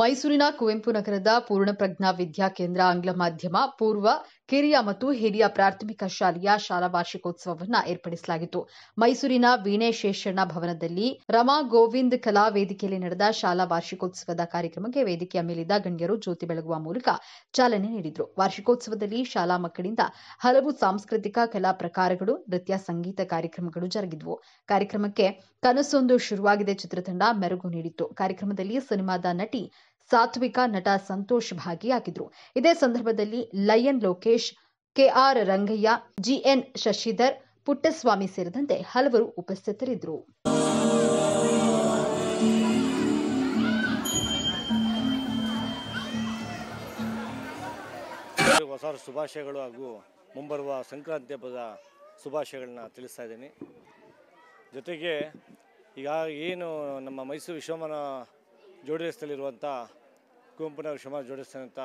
ಮೈಸೂರಿನ ಕುವೆಂಪು ನಗರದ ಪೂರ್ಣಪ್ರಜ್ಞಾ ವಿದ್ಯಾಕೇಂದ್ರ ಆಂಗ್ಲ ಮಾಧ್ಯಮ ಪೂರ್ವ ಕಿರಿಯ ಮತ್ತು ಹಿರಿಯ ಪ್ರಾಥಮಿಕ ಶಾಲೆಯ ಶಾಲಾ ವಾರ್ಷಿಕೋತ್ಸವವನ್ನು ಏರ್ಪಡಿಸಲಾಗಿತ್ತು ಮೈಸೂರಿನ ವೀಣೆ ಶೇಷಣ್ಣ ಭವನದಲ್ಲಿ ರಮಾ ಗೋವಿಂದ್ ಕಲಾ ವೇದಿಕೆಯಲ್ಲಿ ನಡೆದ ಶಾಲಾ ವಾರ್ಷಿಕೋತ್ಸವದ ಕಾರ್ಯಕ್ರಮಕ್ಕೆ ವೇದಿಕೆಯ ಮೇಲಿದ್ದ ಗಣ್ಯರು ಜ್ಯೋತಿ ಬೆಳಗುವ ಮೂಲಕ ಚಾಲನೆ ನೀಡಿದರು ವಾರ್ಷಿಕೋತ್ಸವದಲ್ಲಿ ಶಾಲಾ ಮಕ್ಕಳಿಂದ ಹಲವು ಸಾಂಸ್ಕೃತಿಕ ಕಲಾ ಪ್ರಕಾರಗಳು ನೃತ್ಯ ಸಂಗೀತ ಕಾರ್ಯಕ್ರಮಗಳು ಜರುಗಿದವು ಕಾರ್ಯಕ್ರಮಕ್ಕೆ ಕನಸೊಂದು ಶುರುವಾಗಿದೆ ಚಿತ್ರತಂಡ ಮೆರುಗು ನೀಡಿತ್ತು ಕಾರ್ಯಕ್ರಮದಲ್ಲಿ ಸಿನಿಮಾದ ನಟಿ ಸಾತ್ವಿಕ ನಟ ಸಂತೋಷ್ ಭಾಗಿಯಾಗಿದ್ರು ಇದೇ ಸಂದರ್ಭದಲ್ಲಿ lion Lokesh KR Rangaiah GN Shashidhar Puttaswamy ಸೇರಿದಂತೆ ಹಲವರು ಉಪಸ್ಥಿತರಿದ್ದರು ಹೊಸ ಶುಭಾಶಯಗಳು ಹಾಗೂ ಮುಂಬರುವ ಸಂಕ್ರಾಂತಿ ಹಬ್ಬದ ಶುಭಾಶಯಗಳನ್ನ ತಿಳಿಸ್ತಾ ಇದ್ದೀನಿ ಜೊತೆಗೆ ಈಗ ಏನು ನಮ್ಮ ಮೈಸೂರು ವಿಶ್ವಮಾನ ಜೋಡಿ ರಸ್ತೆಯಲ್ಲಿರುವಂಥ ಕುವೆಂಪುನಗರ ಅಂತ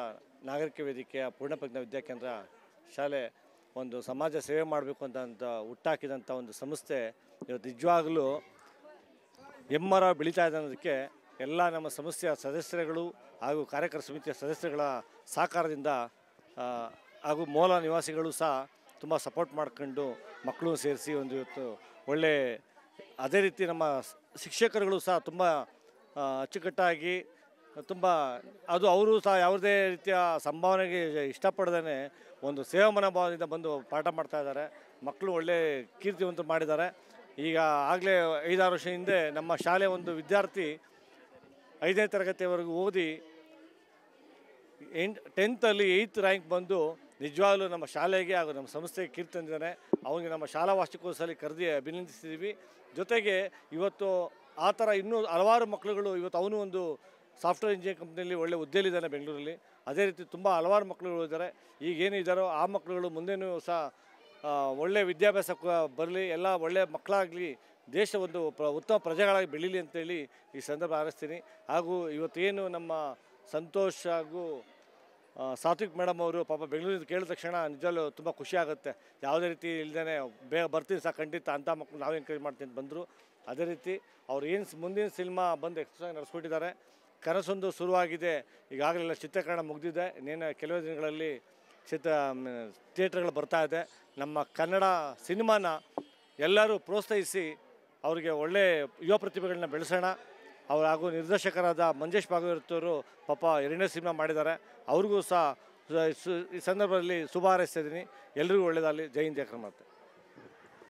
ನಾಗರಿಕ ವೇದಿಕೆಯ ಪೂರ್ಣಪ್ರಜ್ಞ ವಿದ್ಯಾಕೇಂದ್ರ ಶಾಲೆ ಒಂದು ಸಮಾಜ ಸೇವೆ ಮಾಡಬೇಕು ಅಂತ ಹುಟ್ಟಾಕಿದಂಥ ಒಂದು ಸಂಸ್ಥೆ ಇವತ್ತು ನಿಜವಾಗಲೂ ಹೆಮ್ಮರ ಬೆಳೀತಾ ಇದೆ ಅನ್ನೋದಕ್ಕೆ ಎಲ್ಲ ನಮ್ಮ ಸಂಸ್ಥೆಯ ಸದಸ್ಯರುಗಳು ಹಾಗೂ ಕಾರ್ಯಕರ್ತ ಸಮಿತಿಯ ಸದಸ್ಯರುಗಳ ಸಹಕಾರದಿಂದ ಹಾಗೂ ಮೂಲ ನಿವಾಸಿಗಳು ಸಹ ತುಂಬ ಸಪೋರ್ಟ್ ಮಾಡ್ಕೊಂಡು ಮಕ್ಕಳು ಸೇರಿಸಿ ಒಂದು ಇವತ್ತು ಒಳ್ಳೆ ಅದೇ ರೀತಿ ನಮ್ಮ ಶಿಕ್ಷಕರುಗಳು ಸಹ ತುಂಬ ಅಚ್ಚುಕಟ್ಟಾಗಿ ತುಂಬ ಅದು ಅವರು ಸಹ ಯಾವುದೇ ರೀತಿಯ ಸಂಭಾವನೆಗೆ ಇಷ್ಟಪಡ್ದೇ ಒಂದು ಸೇವಾ ಮನೋಭಾವದಿಂದ ಬಂದು ಪಾಠ ಮಾಡ್ತಾ ಇದ್ದಾರೆ ಮಕ್ಕಳು ಒಳ್ಳೆ ಕೀರ್ತಿವಂತರು ಮಾಡಿದ್ದಾರೆ ಈಗ ಆಗಲೇ ಐದಾರು ವರ್ಷ ಹಿಂದೆ ನಮ್ಮ ಶಾಲೆ ಒಂದು ವಿದ್ಯಾರ್ಥಿ ಐದನೇ ತರಗತಿಯವರೆಗೂ ಓದಿ ಎಂಟ್ ಟೆಂತಲ್ಲಿ ಏಯ್ತ್ ರ್ಯಾಂಕ್ ಬಂದು ನಿಜವಾಗಲೂ ನಮ್ಮ ಶಾಲೆಗೆ ಹಾಗೂ ನಮ್ಮ ಸಂಸ್ಥೆಗೆ ಕೀರ್ತಿ ತಂದಿದ್ದಾನೆ ಅವನಿಗೆ ನಮ್ಮ ಶಾಲಾ ವಾರ್ಷಿಕೋತ್ಸವದಲ್ಲಿ ಕರೆದಿ ಅಭಿನಂದಿಸಿದ್ದೀವಿ ಜೊತೆಗೆ ಇವತ್ತು ಆ ಥರ ಇನ್ನೂ ಹಲವಾರು ಮಕ್ಕಳುಗಳು ಇವತ್ತು ಅವನು ಒಂದು ಸಾಫ್ಟ್ವೇರ್ ಇಂಜಿನಿಯರ್ ಕಂಪ್ನಿಯಲ್ಲಿ ಒಳ್ಳೆ ಹುದ್ದೆಯಲ್ಲಿದ್ದಾನೆ ಬೆಂಗಳೂರಲ್ಲಿ ಅದೇ ರೀತಿ ತುಂಬ ಹಲವಾರು ಮಕ್ಕಳುಗಳು ಇದ್ದಾರೆ ಈಗ ಏನು ಇದ್ದಾರೋ ಆ ಮಕ್ಕಳುಗಳು ಮುಂದೆನೂ ಸಹ ಒಳ್ಳೆ ವಿದ್ಯಾಭ್ಯಾಸ ಬರಲಿ ಎಲ್ಲ ಒಳ್ಳೆ ಮಕ್ಕಳಾಗಲಿ ದೇಶ ಒಂದು ಪ್ರ ಉತ್ತಮ ಪ್ರಜೆಗಳಾಗಿ ಬೆಳೀಲಿ ಅಂತೇಳಿ ಈ ಸಂದರ್ಭ ಆರಿಸ್ತೀನಿ ಹಾಗೂ ಇವತ್ತೇನು ನಮ್ಮ ಸಂತೋಷ ಹಾಗೂ ಸಾತ್ವಿಕ್ ಮೇಡಮ್ ಅವರು ಪಾಪ ಬೆಂಗಳೂರಿಂದ ಕೇಳಿದ ತಕ್ಷಣ ನಿಜಲ್ಲೂ ತುಂಬ ಖುಷಿ ಆಗುತ್ತೆ ಯಾವುದೇ ರೀತಿ ಇಲ್ಲದೇ ಬೇಗ ಬರ್ತೀನಿ ಸಹ ಖಂಡಿತ ಅಂಥ ಮಕ್ಕಳು ನಾವು ಎಂಕರೇಜ್ ಮಾಡ್ತೀನಿ ಅಂತ ಬಂದರು ಅದೇ ರೀತಿ ಅವ್ರು ಏನು ಮುಂದಿನ ಸಿನಿಮಾ ಬಂದು ಎಕ್ಸ್ಟ್ರಾಗಿ ನಡೆಸ್ಕೊಟ್ಟಿದ್ದಾರೆ ಕನಸೊಂದು ಶುರುವಾಗಿದೆ ಈಗಾಗಲೆಲ್ಲ ಚಿತ್ರೀಕರಣ ಮುಗಿದಿದೆ ಇನ್ನೇನು ಕೆಲವೇ ದಿನಗಳಲ್ಲಿ ಚಿತ್ರ ಥಿಯೇಟ್ರ್ಗಳು ಬರ್ತಾ ಇದೆ ನಮ್ಮ ಕನ್ನಡ ಸಿನಿಮಾನ ಎಲ್ಲರೂ ಪ್ರೋತ್ಸಾಹಿಸಿ ಅವರಿಗೆ ಒಳ್ಳೆಯ ಯುವ ಪ್ರತಿಭೆಗಳನ್ನ ಬೆಳೆಸೋಣ ಅವರು ಹಾಗೂ ನಿರ್ದೇಶಕರಾದ ಮಂಜೇಶ್ ಭಾಗವತರು ಪಾಪ ಎರಡನೇ ಸಿನಿಮಾ ಮಾಡಿದ್ದಾರೆ ಅವ್ರಿಗೂ ಸಹ ಈ ಸಂದರ್ಭದಲ್ಲಿ ಶುಭ ಹಾರೈಸ್ತಿದ್ದೀನಿ ಎಲ್ಲರಿಗೂ ಒಳ್ಳೆಯದಾಗಲಿ ಜೈ ಹಿಂದ್ ಜಯ